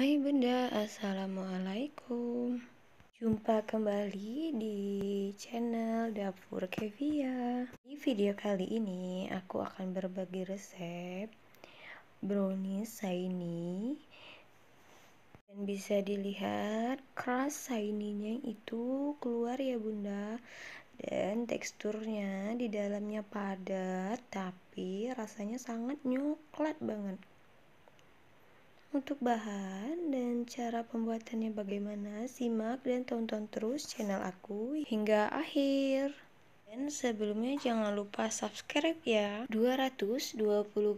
Hai Bunda, Assalamualaikum Jumpa kembali di channel Dapur Kevia Di video kali ini aku akan berbagi resep brownies saini Dan bisa dilihat crust saininya itu keluar ya Bunda dan teksturnya di dalamnya padat tapi rasanya sangat nyoklat banget untuk bahan dan cara pembuatannya bagaimana, simak dan tonton terus channel aku hingga akhir. Dan sebelumnya jangan lupa subscribe ya. 220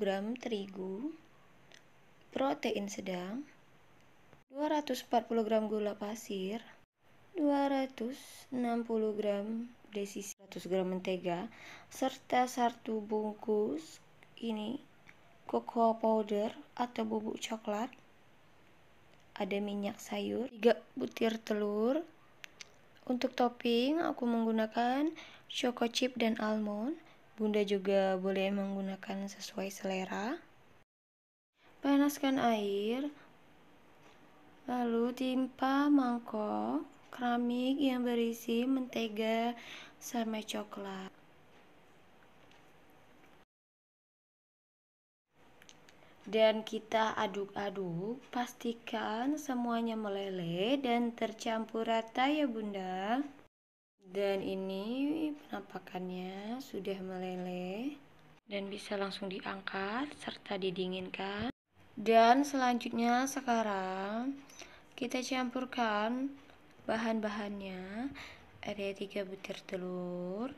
gram terigu, protein sedang, 240 gram gula pasir, 260 gram desis 100 gram mentega, serta satu bungkus ini cocoa powder atau bubuk coklat, ada minyak sayur, 3 butir telur. Untuk topping aku menggunakan choco chip dan almond. Bunda juga boleh menggunakan sesuai selera. Panaskan air. Lalu timpa mangkok keramik yang berisi mentega sama coklat. dan kita aduk-aduk. Pastikan semuanya meleleh dan tercampur rata ya bunda. Dan ini penampakannya sudah meleleh dan bisa langsung diangkat serta didinginkan. Dan selanjutnya sekarang kita campurkan bahan-bahannya. Ada 3 butir telur,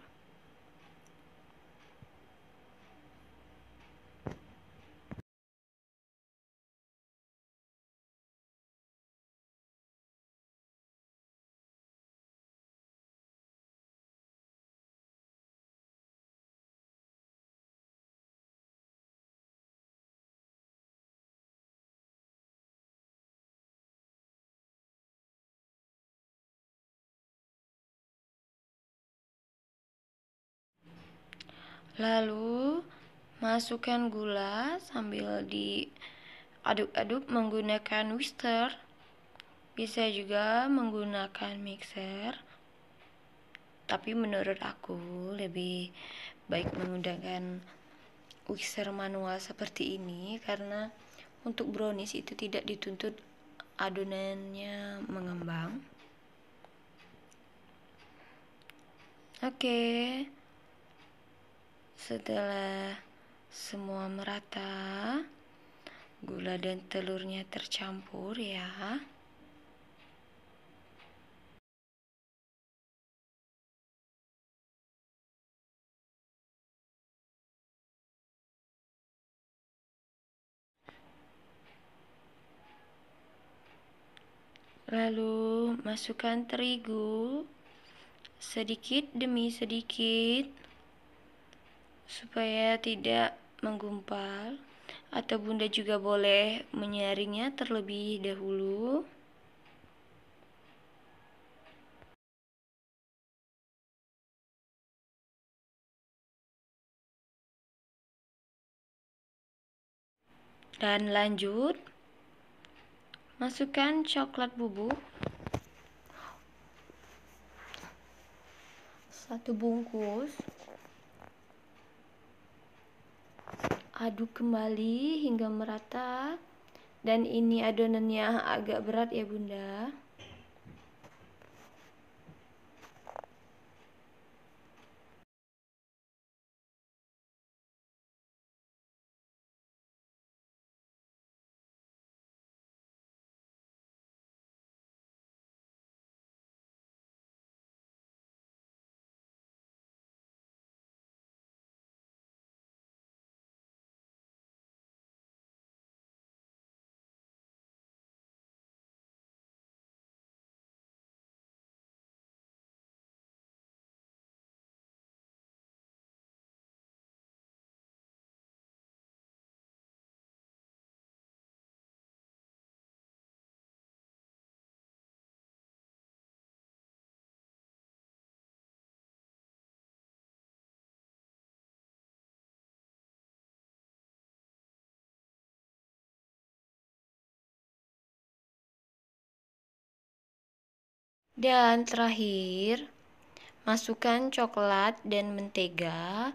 Lalu masukkan gula sambil diaduk-aduk menggunakan whisker. Bisa juga menggunakan mixer. Tapi menurut aku lebih baik menggunakan whisker manual seperti ini karena untuk brownies itu tidak dituntut adonannya mengembang. Oke. Okay setelah semua merata, gula dan telurnya tercampur ya. Lalu masukkan terigu sedikit demi sedikit supaya tidak menggumpal atau bunda juga boleh menyaringnya terlebih dahulu dan lanjut masukkan coklat bubuk satu bungkus aduk kembali hingga merata dan ini adonannya agak berat ya bunda Dan terakhir, masukkan coklat dan mentega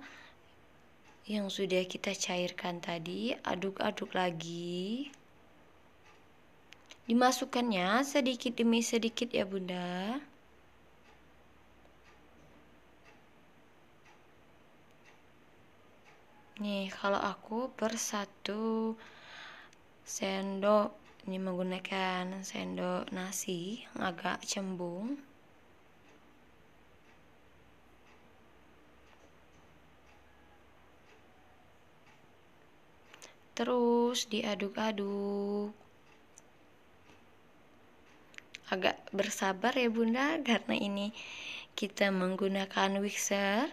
yang sudah kita cairkan tadi, aduk-aduk lagi. Dimasukkannya sedikit demi sedikit ya, Bunda. Nih, kalau aku per satu sendok ini menggunakan sendok nasi yang agak cembung. Terus diaduk-aduk. Agak bersabar ya Bunda karena ini kita menggunakan mixer.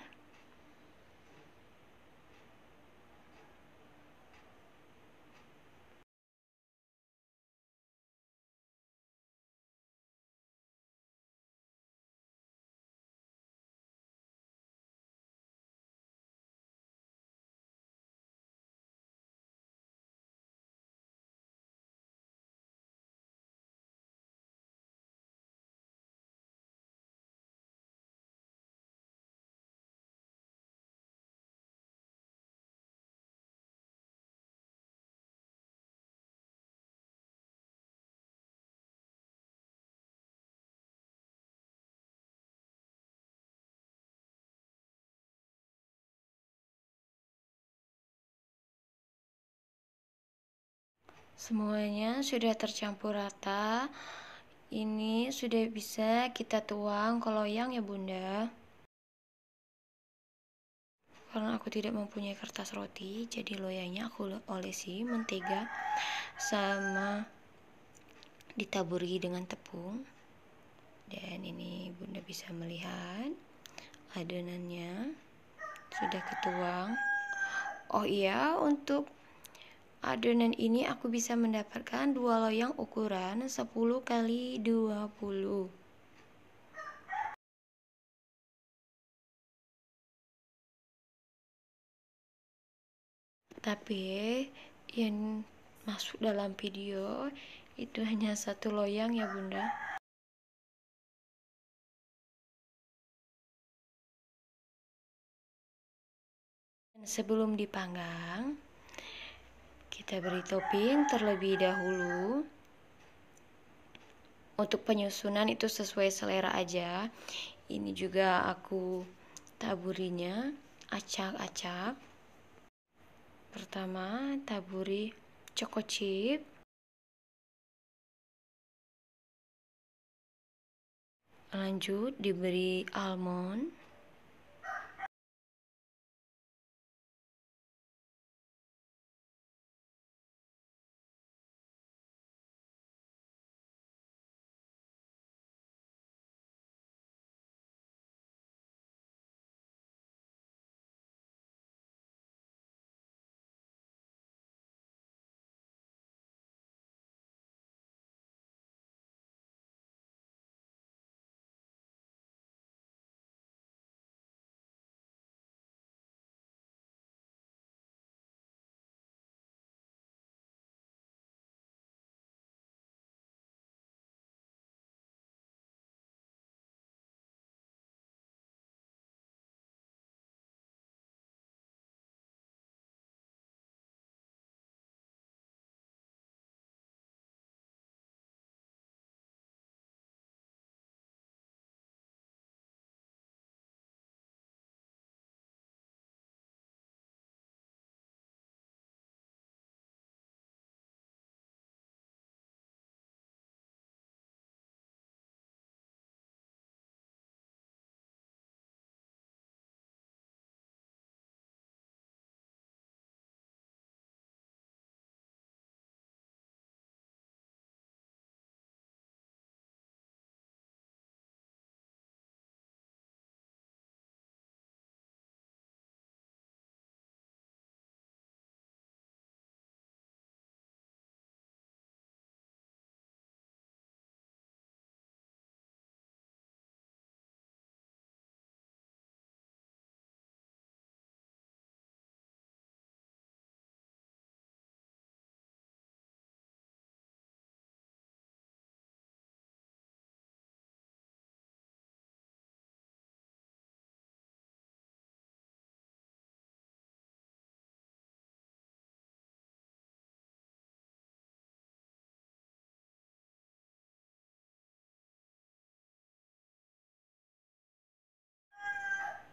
Semuanya sudah tercampur rata. Ini sudah bisa kita tuang ke loyang ya bunda. Karena aku tidak mempunyai kertas roti, jadi loyangnya aku olesi mentega sama ditaburi dengan tepung. Dan ini bunda bisa melihat adonannya sudah ketuang. Oh iya, untuk adonan ini aku bisa mendapatkan dua loyang ukuran 10 kali 20 tapi yang masuk dalam video itu hanya satu loyang ya bunda sebelum dipanggang kita beri topping terlebih dahulu. Untuk penyusunan itu sesuai selera aja. Ini juga aku taburinya, acak-acak. Pertama, taburi choco chip. Lanjut diberi almond.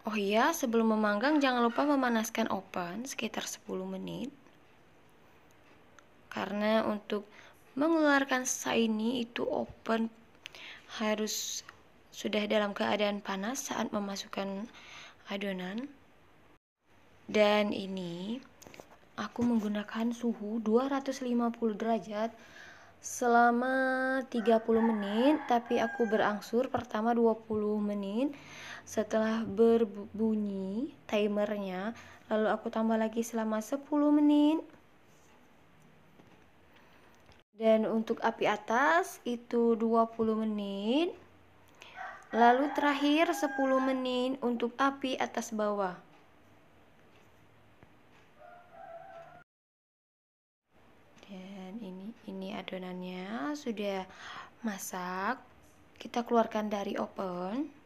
Oh iya, sebelum memanggang jangan lupa memanaskan oven sekitar 10 menit. Karena untuk mengeluarkan saini itu oven harus sudah dalam keadaan panas saat memasukkan adonan. Dan ini aku menggunakan suhu 250 derajat selama 30 menit, tapi aku berangsur pertama 20 menit setelah berbunyi timernya, lalu aku tambah lagi selama 10 menit. Dan untuk api atas itu 20 menit. Lalu terakhir 10 menit untuk api atas bawah. Dan ini ini adonannya sudah masak. Kita keluarkan dari oven.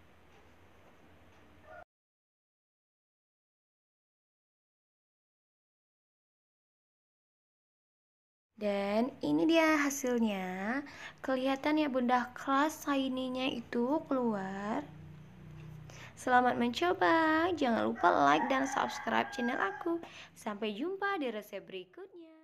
Dan ini dia hasilnya. Kelihatan ya bunda kelas shiny itu keluar. Selamat mencoba. Jangan lupa like dan subscribe channel aku. Sampai jumpa di resep berikutnya.